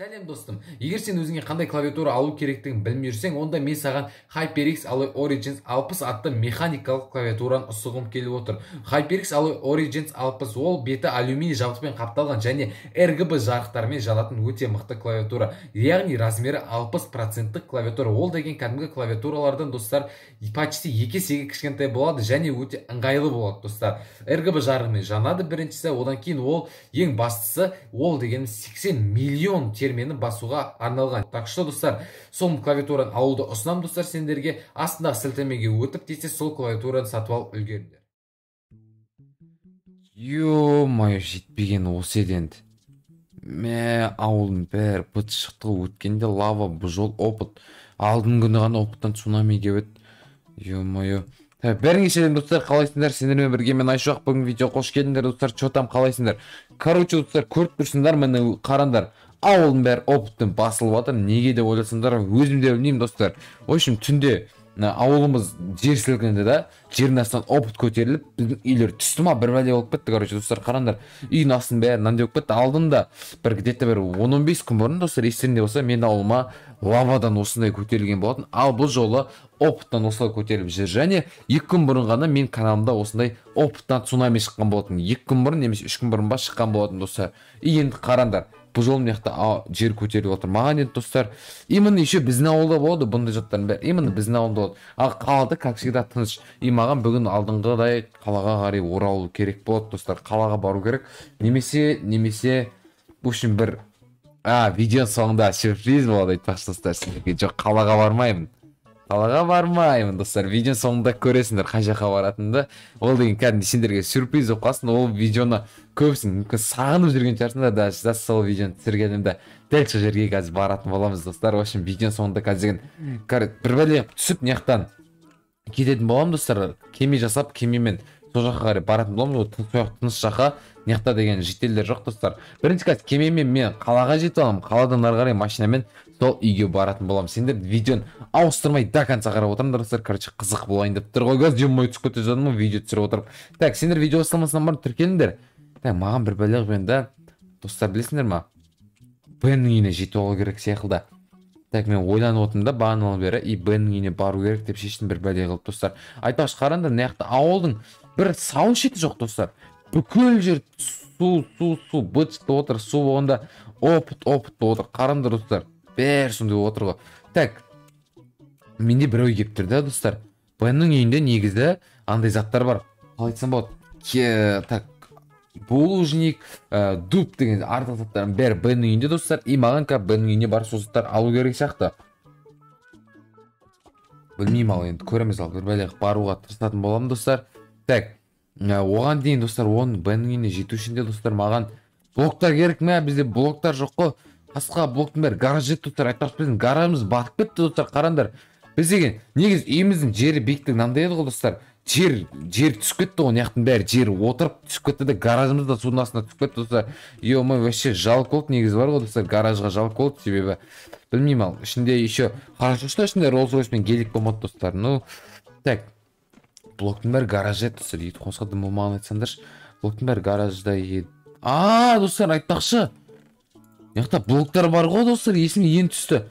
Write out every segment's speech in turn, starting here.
сәлем достым егер сен өзіңе қандай клавиатура алу керектігін білмей жүрсең онда мен саған HyperX Alloy Origins 60 атты механикалық клавиатураны ұсығым келіп отыр HyperX Alloy Origins 60 ол беті алюминий жабдықпен қапталған және RGB жарықтармен жанатын өте мықты клавиатура яғни размері 60 проценттік клавиатура ол деген кәдімгі клавиатуралардан достар почти екі есеге кішкентай болады және өте ыңғайлы болады достар RGB жарығымен жанады біріншісі одан кейін ол ең бастысы ол деген 80 миллион термені басуға арналған так что достар сол клавиатураны алуды ұсынамын достар сендерге астындағы сілтемеге өтіп тез сол клавиатураны сатып алып үлгеріңдер е мое жетпеген осы еді енді мә ауылдың бәрі быт шықты өткенде лава бұл жол опыт алдыңғы күні ғана опыттан цунами келіп еді е мое ә, бәріңе сәлем достар қалайсыңдар сендермен бірге мен айшуақ бүгін видеоға қош келдіңдер достар че там қалайсыңдар короче достар көріп тұрсыңдар міне қараңдар ауылдың бәрі опытпен басылып жатыр неге деп ойласаңдар өзім де білмеймін достар в общем түнде ауылымыз жер сілкінді да жердің астынан опыт көтеріліп біздің үйлер түсті ма бір бәле болып кетті короче достар қараңдар үйдің астының бәрі мынандай болып кетті алдында бір где то бір он он бес күн бұрын достар естеріңде болса менің ауылыма лавадан осындай көтерілген болатын ал бұл жолы опыттан осылай көтеріліп жүр және екі күн бұрын ғана мен каналымда осындай опыттан цунами шыққан болатын екі күн бұрын немесе үш күн бұрын ба шыққан болатын достар и енді қараңдар бұл жолы мына жақта жер көтеріліп отыр маған енді достар именно еще біздің ауылда болады бұндай заттардың бәрі именно біздің ауылда болады ал қалада как всегда тыныш и маған бүгін алдыңғыдай қалаға қарай оралу керек болады достар қалаға бару керек немесе немесе в общем бір а видеоның соңында сюрприз болады айтпақшы достар сіздерге жоқ қалаға бармаймын қалаға бармаймын достар видеоның соңында көресіңдер қай жаққа баратынымды ол деген кәдімгідей сендерге сюрприз болып қалсын ол видеоны көбісін мүмкін сағынып жүрген шығарсыңдар даже жас сол видеоны түсіргенімді дәл сол жерге қазір баратын боламыз достар в общем видеоның соңында қазір деген бір бәле қылып түсіп мына жақтан кететін боламын достар кеме жасап кемемен сол жаққа қарай баратын боламыз ғой сол тыныш жаққа неқта деген жителдер жоқ достар бірінші қазір кемемен мен қалаға жетіп аламын қаладан ары қарай машинамен сол үйге баратын боламын сендер видеоны ауыстырмай до конца қарап отырыңдар достар короче қызық болайын деп тұр ғой газ емай түсіп кете жатырмын ғой видео түсіріп отырып так сендер видео басталмасынан бұрын тіркеліңдер так маған бір бәле қылып енді достар білесіңдер ма беннің үйіне жетіп алу керек сияқты так мен ойланып отырмын да бағанадан бері и беннің үйіне бару керек деп шештім бір бәле қылып достар айтпақшы қараңдар мына жақта ауылдың бір сауын шеті жоқ достар бүкіл жер су су су быт отыр су болғанда опыт опыт болып отыр қараңдар достар бәрі сондай болып отыр ғой так менде ой келіп тұр да достар беннің үйінде негізі андай заттар бар қалай айтсам болады так булыжник ә, дуб деген артық заттардың бәрі бннің үйінде достар и маған қазір бннің үйіне барып сол заттарды алу керек сияқты білмеймін ал енді көреміз ал бір бәле баруға тырысатын боламын достар так ә, оған дейін достар оның бннің үйіне жету үшін де достар маған блоктар керек мә бізде блоктар жоқ қой қасқа блоктың бәрі гараж жетті достар айтпақшы гаражымыз батып кетті достар қараңдар біз деген негізі үйіміздің жері биіктігі мынандай еді ғой достар жер жер түсіп кетті ғой мына бәрі жер отырып түсіп кетті да гаражымыз да судың астына түсіп кетті достар е мое вообще жалко болды негізі бар ғой достар гаражға жалко болды себебі білмеймін ал ішінде еще хорошо что ішінде роллс ройс пен гелик болмады достар ну так блоктың бәрі гаражда еді достар ит қосқа дым болмағанын айтсаңдаршы блоктың бәрі гаражда еді а достар айтпақшы мына жақта блоктар бар ғой достар есіме енді түсті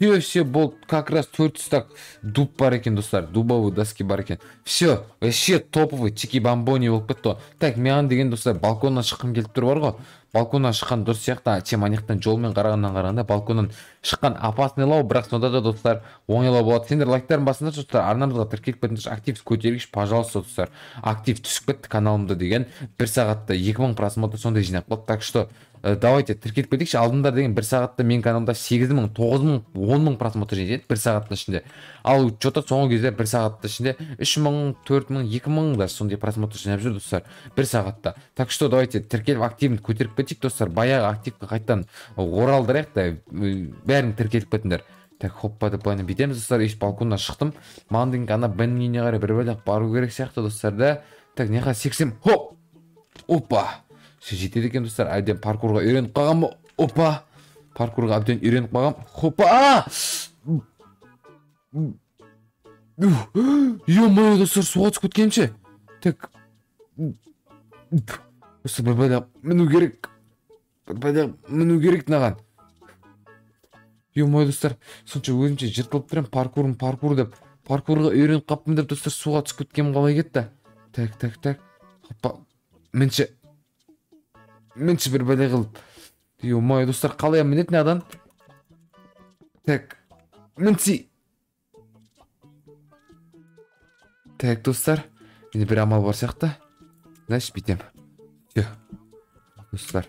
все все бол как раз төрт стак дуб бар екен достар дубовые доски бар екен все вообще топовый чики бамбони болып кетті ғой так маған деген достар балконнан шыққым келіп тұр бар ғой балконнан шыққан дұрыс сияқты чем ана жолмен қарағаннан қарағанда балконнан шыққан опасный лау бірақ сонда да достар оңайлау болады сендер лайктарын басыңдаршы достар арнамызға тіркеліп кетіңдерші актив көтергіш пожалуйста достар актив түсіп кетті каналымда деген бір сағатта екі мың просмотр сондай жинап қалды так что ә, давайте тіркеліп кетейікші алдыңдар деген бір сағатта мен каналымда сегіз мың тоғыз мың он мың просмотр жинайды бір сағаттың ішінде ал че то соңғы кезде бір сағаттың ішінде үш мың төрт мың екі мың даже сондай просмотр жинап жүр достар бір сағатта так что давайте тіркеліп активін көтеріп кетейік достар баяғы активке қайтадан оралдырайық та э, бәрің тіркеліп кетіңдер так хоппа деп былайынан бүйтеміз достар еш балконнан шықтым маған деген ана беннің үйіне қарай бір байлап бару керек сияқты достар да так неқа сексен хоп опа жетеді екен достар әбден паркурға үйреніп қалған ба опа паркурға әбден үйреніп қалған хопа е достар суға түсіп кеткенім ше так осы бір байлап міну керек бір байлап міну керек мынаған е мой достар сонша өзімше жыртылып тұрмын паркурым паркур деп паркурға үйреніп қалыппын деп достар суға түсіп кеткенім қалай кетті так так так опа менше, менше бір бәле қылып е мой достар қалай мінетін адан так мінси так достар менде бір амал бар сияқты значит бүйтемін все достар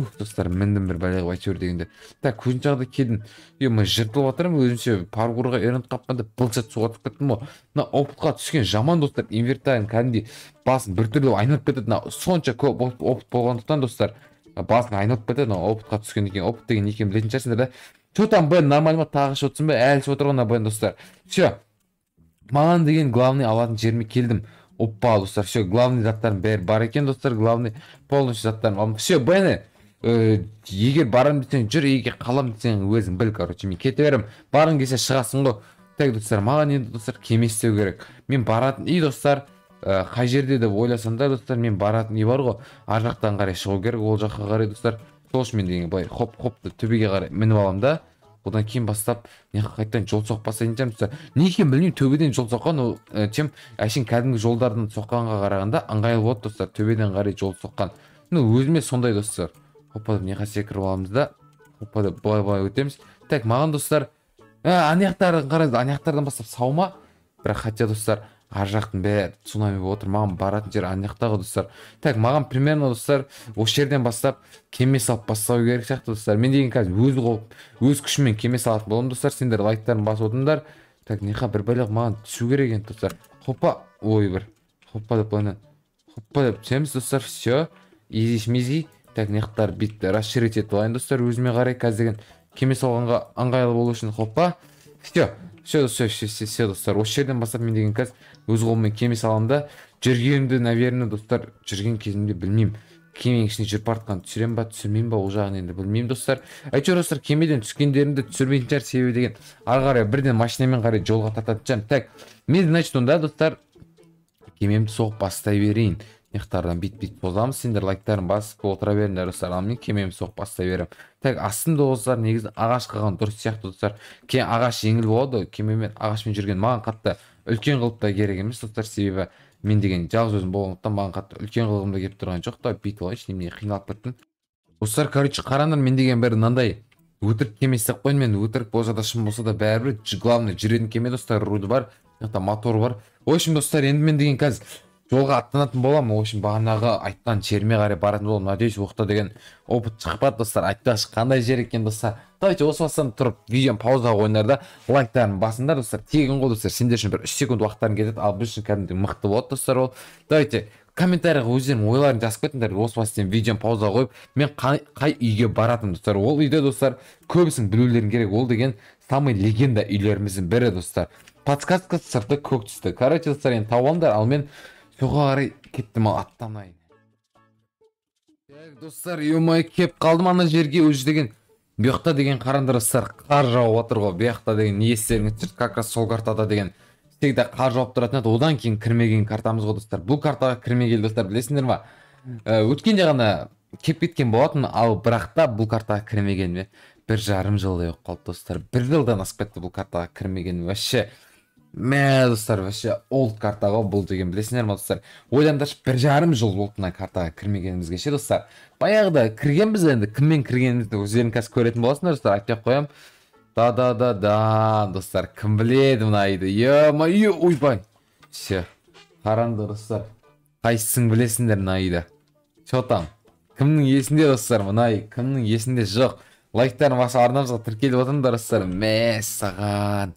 уф достар міндім бір қылып әйтеуір дегенде так құйыншағыда келдім е мен жыртылып жатырмын өзімше паркурға үйреніп қалыппын деп былшат суға атып кеттім ғой мына опытқа түскен жаман достар инвертарин кәдімгідей басын біртүрлі айналып кетеді мына сонша көп опыт болғандықтан достар басын айналып кетеді мына опытқа түскеннен кейін опыт деген не екенін білетін шығарсыңдар да че там бен нормально ма тағы ішіп отырсың ба әлі ішіп отыр ғой мына бен достар все маған деген главный алатын жеріме келдім оппа достар все главный заттардың бәрі бар екен достар главный полностью заттарын алдым все бене Э, егер барамын десең жүр егер қалам десең өзің біл короче мен кете беремін барғың келсе шығасың ғой так достар маған енді достар кеместеу керек мен баратын и достар э, қай жерде деп ойласаңдар достар мен баратын не бар ғой ар жақтан қарай шығу керек ол жаққа қарай достар сол үшін мен деген былай хоп хоп деп төбеге қарай мініп аламын да одан кейін бастап мына қайтадан жол соғып бастайтын шығармын достар не екенін білмеймін төбеден жол соққан ол ә, чем әшейін кәдімгі жолдардан соққанға қарағанда ыңғайлы болады достар төбеден қарай жол соққан ну өзіме сондай достар опа деп жаққа секіріп аламыз да опа деп былай былай өтеміз так маған достар ана жақтарын қараңыздар ана жақтардан бастап сау ма бірақ хотя достар ар жақтың бәрі цунами болып отыр маған баратын жер ана жақта ғой достар так маған примерно достар осы жерден бастап кеме салып бастау керек сияқты достар мен деген қазір өз қолым өз күшіммен кеме салатын боламын достар сендер лайктарын басып отырыңдар так жаққа бір бәле маған түсу керек енді достар хопа ой бір хопа деп былайынан хопа деп түсеміз достар все изи шмизи так неқтар битті расширить етіп алайын достар өзіме қарай қазір деген кеме салғанға ыңғайлы болу үшін хоппа все все все все все все достар осы жерден бастап мен деген қазір өз қолыммен кеме саламын да жүргенімді наверное достар жүрген кезімде білмеймін кеменің ішіне жүріп бара жатқанын түсіремін ба түсірмеймін ба ол жағын енді білмеймін достар әйтеуір достар кемеден түскендерімді түсірмейтін шығар себебі деген ары қарай бірден машинамен қарай жолға тартатын шығармын так мен значит онда достар кемемді соғып бастай берейін иқтардан бит бит созамыз сендер лайктарын басып отыра беріңдер достар ал мен кемемді соғып бастай беремін так астымда достар негізі ағаш қалған дұрыс сияқты достар кейін ағаш жеңіл болады кемемен ағашпен жүрген маған қатты үлкен қылып та керек емес достар себебі мен деген жалғыз өзім болғандықтан маған қатты үлкен қылғым да келіп тұрған жоқ та бүйтіп алайыншы немене қиналып кеттім достар короче қараңдар мен деген бір мынандай өтірік кеме істеп қойдым мен өтірік болса да шын болса да бәрібір главный жүретін кеме достар руль бар мына мотор бар в общем достар енді мен деген қазір жолға аттанатын боламын в общем бағанағы айтқан жеріме қарай баратын боламын надеюсь оқта деген опыт шықпады достар айтпақшы қандай жер екен достар давайте осы бастан тұрып видеоны паузаға қойыңдар да лайктарын басыңдар достар тегін ғой достар сендер үшін бір үш секунд уақыттарың кетеді ал біз үшін кәдімгідей мықты болады достар ол давайте комментарияға өздерінің ойларыңды жазып кетіңдер осы бастан видеоны паузаға қойып мен қай, қай үйге баратынмын достар ол үйде достар көбісін білулерің керек ол деген самый легенда үйлеріміздің бірі достар подсказка сырты көк түсті короче достар енді тауып алыңдар ал мен соға қарай кеттім ал аттанайын достар е келіп қалдым ана жерге ол деген бұяқта деген достар қар жауып жатыр ғой бұяқта деген естеріңе түсірді как раз сол картада деген всегда қар жауып тұратын еді одан кейін кірмеген картамыз ғой достар бұл картаға кірмегелі достар білесіңдер ма өткенде ғана келіп кеткен болатын ал бірақ та бұл картаға кірмегеніме бір жарым жылдай болып қалды достар бір жылдан асып кетті бұл картаға кірмегеніме вообще мә достар вообще олд карта ғой бұл деген білесіңдер ма достар ойландаршы бір жарым жыл болды мына картаға кірмегенімізге ше достар баяғыда кіргенбіз енді кіммен кіргенімізді өздерің қазір көретін боласыңдар достар айтпай ақ қоямын да да да да достар кім біледі мына үйді е ойбай все қараңдар достар қайсысың білесіңдер мына үйді че там кімнің есінде достар мына үй кімнің есінде жоқ лайктарын басып арнамызға тіркеліп отырыңдар достар мәссаған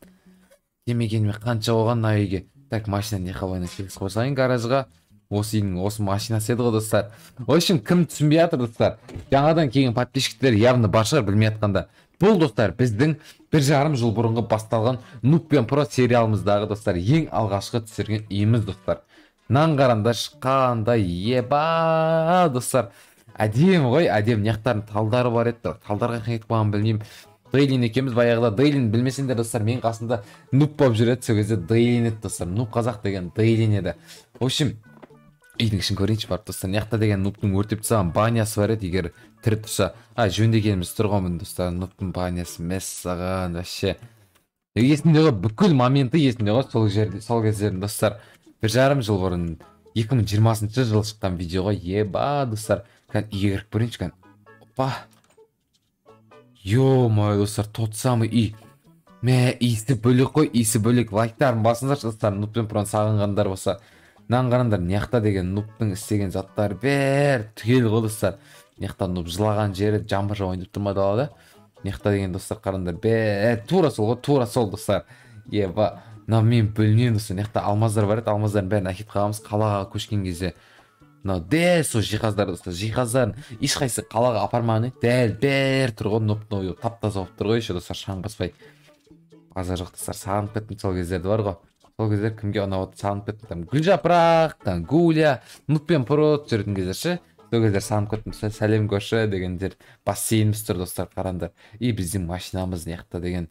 демегеніме қанша болған мына үйге так машина не қалайына келгізіп гаражға осы үйдің осы машинасы еді ғой достар в общем кім түсінбей жатыр достар жаңадан келген подписчиктер явно бар шығар білмей жатқанда бұл достар біздің бір жарым жыл бұрынғы басталған нуб пен про сериалымыздағы достар ең алғашқы түсірген үйіміз достар нан қараңдаршы қандай еба достар әдемі ғой әдемі неқтардың талдары бар еді талдарға қайтып қалғанын білмеймін дейлин екеуміз баяғыда дейлин білмесеңдер достар менің қасымда нуп болып жүреді сол кезде дейлин еді достар нуп қазақ деген дейлин еді в общем үйдің ішін көрейінші барып достар мына жақта деген нубтың өртеп тастаған банясы бар еді егер тірі тұрса а жөндегеніміз тұр ғой міне достар нуптың банясы мәссаған вообще есімде ғой бүкіл моменті есімде ғой сол жерде сол кездерін достар бір жарым жыл бұрын екі мың жиырмасыншы жылы шыққан видео ғой еба достар кәдімгі үйге кіріп көрейінші кәдімгі опа ё-моё достар тот самый үй мә иісі бөлек қой иісі бөлек лайктарын басыңдаршы достар нуппен прон сағынғандар болса мынаны қараңдар мына деген нуптың істеген заттары бәрі түгел ғой достар мына нуп жылаған жері жаңбыр жауайын деп ма далада мына деген достар қараңдар бәрі тура сол ғой тура сол достар еба мынау мен білмеймін достар мына алмаздар бар еді алмаздардың бәрін әкетіп қалғанбыз қалаға көшкен кезде мына дәл сол жиһаздар жиһаздарын ешқайсысы қалаға апармаған еді дәл бәрі тұр ғой ноп тап таза болып тұр ғой еще достар шаң баспай базар жоқ достар сағынып кеттім сол кездерді бар ғой сол кездер кімге ұнап сағынып кеттім там гүлжапырақ там гуля нут пен жүретін кездер ше сол кездер сағынып кеттім сәлем көрші дегендер бассейніміз тұр достар қараңдар и біздің машинамыз мына деген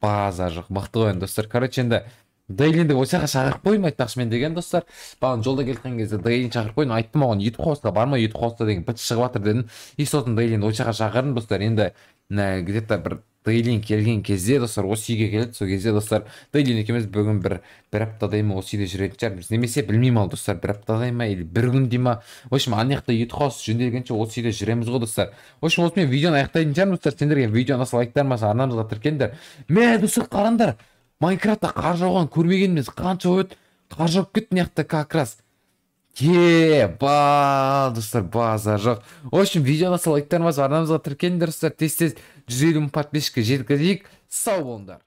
базар жоқ мықты ғой енді достар короче енді дейлинді осы жаққа шақырып қоймын айтпақшы мен деген достар бағана жолда келе жатқан кезде дейлин шақырып қойдым айттым оған ютуб қосыла барма ютуб қосыла деген быт шығып жатыр дедім и сосын дейлинді жаққа шақырдым достар енді где то бір дейлин келген кезде достар осы үйге келеді сол кезде достар дейлин екеуміз бүгін бір бір аптадай ма осы үйде жүретін шығармыз немесе білмеймін ал достар бір аптадай ма или бір күндей ма в общем ана жақта ютуб хаус жөнделгенше осы үйде жүреміз ғой достар в общем осымен видеоны аяқтайтын шығармын достар сендерге видеоны лайктар болса арнамызға тіркеліңдер мә достар қараңдар майнкрафтта қар жауғанын көрмеген емес қанша өт қар жауып кетті мына жақта как раз ба достар базар жоқ в общем видеоға лайктарыңыз арнамызға тіркеліңдер достар тез тез жүз елу мың подписчикке жеткізейік сау болыңдар